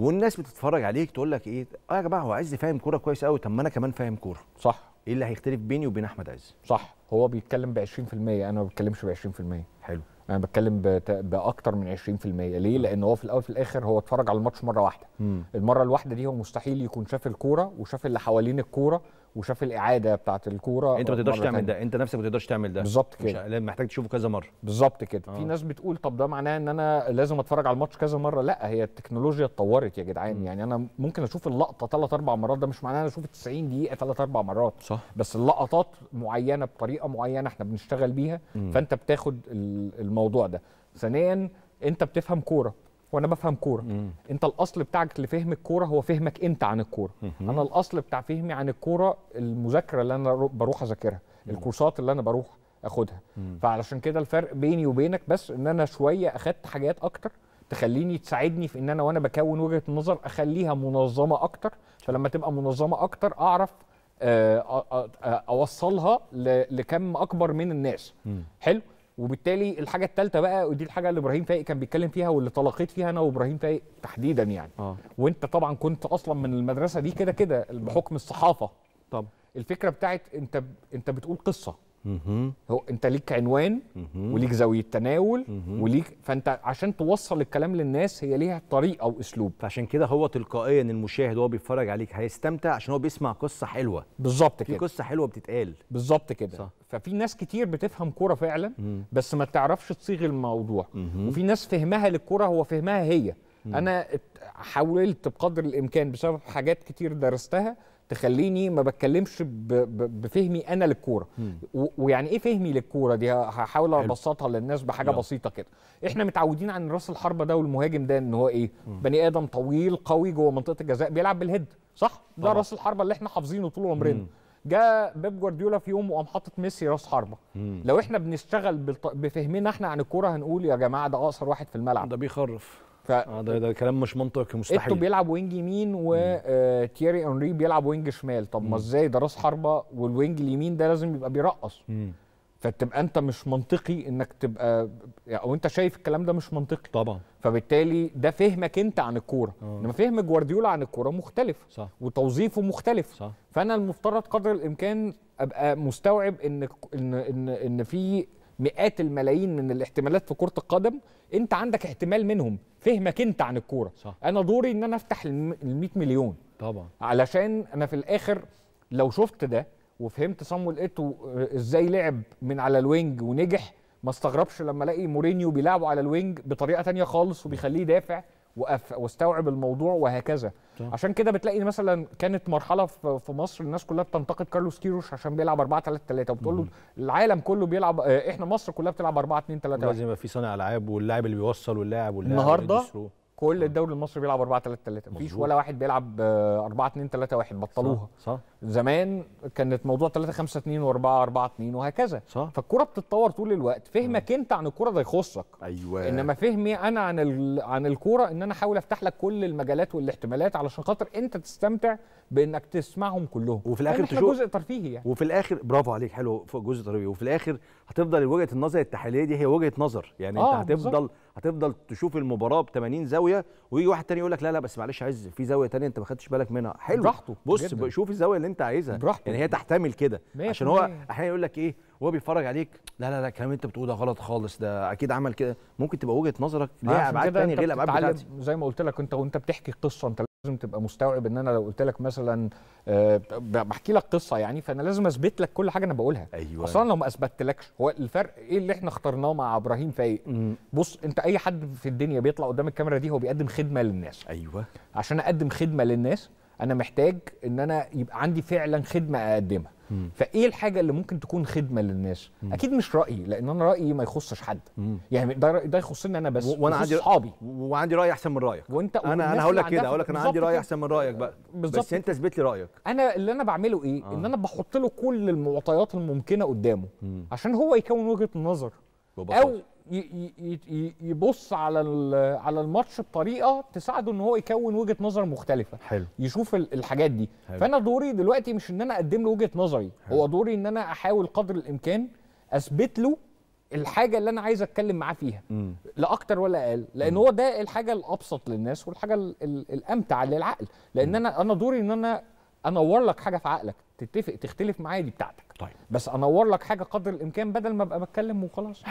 والناس بتتفرج عليك تقول لك ايه اه يا جماعه هو عز فاهم كوره كويس قوي طب ما انا كمان فاهم كوره صح ايه اللي هيختلف بيني وبين احمد عز صح هو بيتكلم ب 20% انا ما بتكلمش ب 20% حلو انا بتكلم باكتر من 20% ليه آه. لان هو في الاول في الاخر هو اتفرج على الماتش مره واحده مم. المره الواحده دي هو مستحيل يكون شاف الكوره وشاف اللي حوالين الكوره وشاف الاعاده بتاعه الكوره انت ما تقدرش تعمل ده انت نفسك ما تقدرش تعمل ده بالظبط كده مش محتاج تشوفه كذا مره بالظبط كده آه. في ناس بتقول طب ده معناه ان انا لازم اتفرج على الماتش كذا مره لا هي التكنولوجيا اتطورت يا جدعان مم. يعني انا ممكن اشوف اللقطه ثلاث اربع مرات ده مش معناه انا اشوف 90 دقيقه ثلاث اربع مرات صح بس اللقطات معينه بطريقه طريقه معينه احنا بنشتغل بيها فانت بتاخد الموضوع ده ثانيا انت بتفهم كوره وانا بفهم كوره انت الاصل بتاعك لفهم الكوره هو فهمك انت عن الكوره انا الاصل بتاع فهمي عن الكوره المذاكره اللي انا بروح اذاكرها الكورسات اللي انا بروح اخدها مم. فعلشان كده الفرق بيني وبينك بس ان انا شويه اخدت حاجات اكتر تخليني تساعدني في ان انا وانا بكون وجهه نظر اخليها منظمه اكتر فلما تبقى منظمه اكتر اعرف آه، اوصلها لكم اكبر من الناس حلو وبالتالي الحاجه الثالثه بقى ودي الحاجه اللي ابراهيم فايق كان بيتكلم فيها واللي تلاقيت فيها انا وابراهيم فايق تحديدا يعني آه. وانت طبعا كنت اصلا من المدرسه دي كده كده بحكم الصحافه طب الفكره بتاعت انت انت بتقول قصه هو انت ليك عنوان وليك زاويه تناول وليك فانت عشان توصل الكلام للناس هي ليها طريقه واسلوب فعشان كده هو تلقائيا المشاهد وهو بيتفرج عليك هيستمتع عشان هو بيسمع قصه حلوه بالظبط كده في قصه حلوه بتتقال بالظبط كده صح. ففي ناس كتير بتفهم كوره فعلا بس ما تعرفش تصيغ الموضوع وفي ناس فهمها للكوره هو فهمها هي انا حاولت بقدر الامكان بسبب حاجات كتير درستها تخليني ما بتكلمش بفهمي انا للكوره ويعني ايه فهمي للكوره دي هحاول ابسطها للناس بحاجه يلا. بسيطه كده احنا متعودين عن راس الحربه ده والمهاجم ده ان هو ايه مم. بني ادم طويل قوي جوه منطقه الجزاء بيلعب بالهيد صح ده طبعا. راس الحربه اللي احنا حافظينه طول عمرنا جاء بيب جوارديولا في يوم وقام حاطط ميسي راس حربه مم. لو احنا بنشتغل بفهمنا احنا عن الكوره هنقول يا جماعه ده اقصر واحد في الملعب ده بيخرف آه ده, ده كلام مش منطقي مستحيل ايتو بيلعب وينج يمين وتيري آه، انري بيلعب وينج شمال طب ما ازاي ده راس حربه والوينج اليمين ده لازم يبقى بيرقص فتبقى انت مش منطقي انك تبقى يعني او انت شايف الكلام ده مش منطقي طبعا فبالتالي ده فهمك انت عن الكوره آه. انما فهم جوارديولا عن الكوره مختلف صح. وتوظيفه مختلف صح. فانا المفترض قدر الامكان ابقى مستوعب ان ان ان, إن في مئات الملايين من الاحتمالات في كره القدم انت عندك احتمال منهم فهمك انت عن الكوره صح. انا دوري ان انا افتح ال 100 مليون طبعا علشان انا في الاخر لو شفت ده وفهمت صامويل ايتو آه، ازاي لعب من على الوينج ونجح ما استغربش لما الاقي مورينيو بيلعبه على الوينج بطريقه تانية خالص وبيخليه يدافع واستوعب الموضوع وهكذا طيب. عشان كده بتلاقي مثلا كانت مرحله في مصر الناس كلها بتنتقد كارلوس كيروش عشان بيلعب 4 3 3 وبتقول له العالم كله بيلعب آه، احنا مصر كلها بتلعب 4 2 3 لازم يبقى في صانع العاب واللاعب اللي بيوصل واللاعب واللاعب النهارده كل آه. الدوري المصري بيلعب 4 3 3 مفيش ولا واحد بيلعب 4 2 3 1 بطلوها صح. صح. زمان كانت موضوع 3 5 2 و4 4 2 وهكذا صح. فالكره بتتطور طول الوقت فهمك آه. انت عن الكره ده يخصك ايوه انما فهمي انا عن ال... عن الكوره ان انا احاول افتح لك كل المجالات والاحتمالات علشان خاطر انت تستمتع بانك تسمعهم كلهم وفي الاخر تشوف جزء ترفيهي يعني وفي الاخر برافو عليك حلو جزء ترفيهي وفي الاخر هتفضل وجهه النظر التحليليه دي هي وجهه نظر يعني آه انت هتفضل بالزبط. هتفضل تشوف المباراه ب 80 زاويه ويجي واحد تاني يقول لك لا لا بس معلش عز في زاويه تانية انت ما خدتش بالك منها حلو براحته بص شوف الزاويه اللي انت عايزها براحته يعني هي تحتمل كده عشان هو احيانا يقول لك ايه وهو بيتفرج عليك لا لا لا الكلام انت بتقوله ده غلط خالص ده اكيد عمل كده ممكن تبقى وجهه نظرك ليها ابعاد ثانيه غير الابعاد زي ما قلت لك انت وانت بتحكي قصه انت لازم تبقى مستوعب ان انا لو قلت لك مثلا أه بحكي لك قصه يعني فانا لازم اثبت لك كل حاجه انا بقولها أيوة. اصلا لو ما اثبتلكش هو الفرق ايه اللي احنا اخترناه مع ابراهيم فايق بص انت اي حد في الدنيا بيطلع قدام الكاميرا دي هو بيقدم خدمه للناس ايوه عشان اقدم خدمه للناس انا محتاج ان انا يبقى عندي فعلا خدمه اقدمها فايه الحاجه اللي ممكن تكون خدمه للناس مم. اكيد مش رايي لان انا رايي ما يخصش حد مم. يعني ده ده يخصني انا بس وانا عندي اصحابي وعندي راي احسن من رايك وانت انا انا هقول لك كده هقول لك انا عندي راي احسن من رايك بقى بالزبط. بس انت اثبت لي رايك انا اللي انا بعمله ايه آه. ان انا بحط له كل المعطيات الممكنه قدامه مم. عشان هو يكون وجهه نظر او يبص على على الماتش بطريقه تساعده ان هو يكون وجهه نظر مختلفه حلو. يشوف الحاجات دي حلو. فانا دوري دلوقتي مش ان انا اقدم له وجهه نظري حلو. هو دوري ان انا احاول قدر الامكان اثبت له الحاجه اللي انا عايز اتكلم معاه فيها م. لا اكتر ولا اقل لان م. هو ده الحاجه الابسط للناس والحاجه الامتع للعقل لان انا انا دوري ان انا انور لك حاجه في عقلك تتفق تختلف معايا دي بتاعتك طيب بس انور لك حاجه قدر الامكان بدل ما ابقى بتكلم وخلاص